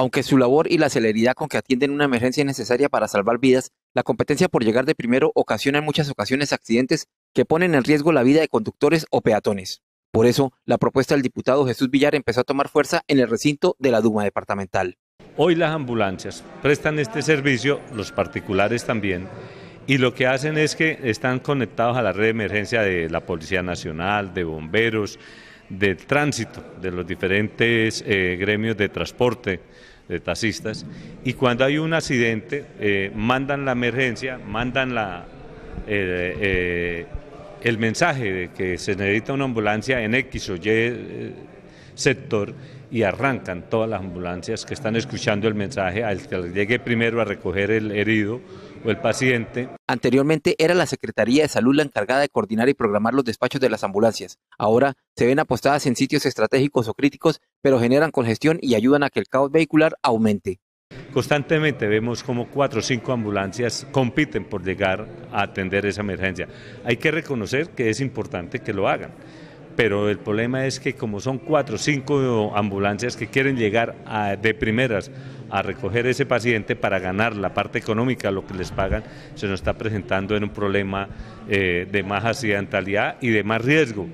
Aunque su labor y la celeridad con que atienden una emergencia es necesaria para salvar vidas, la competencia por llegar de primero ocasiona en muchas ocasiones accidentes que ponen en riesgo la vida de conductores o peatones. Por eso, la propuesta del diputado Jesús Villar empezó a tomar fuerza en el recinto de la Duma departamental. Hoy las ambulancias prestan este servicio, los particulares también, y lo que hacen es que están conectados a la red de emergencia de la Policía Nacional, de bomberos, del tránsito, de los diferentes eh, gremios de transporte, de taxistas, y cuando hay un accidente, eh, mandan la emergencia, mandan la, eh, el mensaje de que se necesita una ambulancia en X o Y sector y arrancan todas las ambulancias que están escuchando el mensaje al que llegue primero a recoger el herido o el paciente. Anteriormente era la Secretaría de Salud la encargada de coordinar y programar los despachos de las ambulancias. Ahora se ven apostadas en sitios estratégicos o críticos, pero generan congestión y ayudan a que el caos vehicular aumente. Constantemente vemos como cuatro o cinco ambulancias compiten por llegar a atender esa emergencia. Hay que reconocer que es importante que lo hagan pero el problema es que como son cuatro o cinco ambulancias que quieren llegar de primeras a recoger ese paciente para ganar la parte económica, lo que les pagan, se nos está presentando en un problema eh, de más accidentalidad y de más riesgo.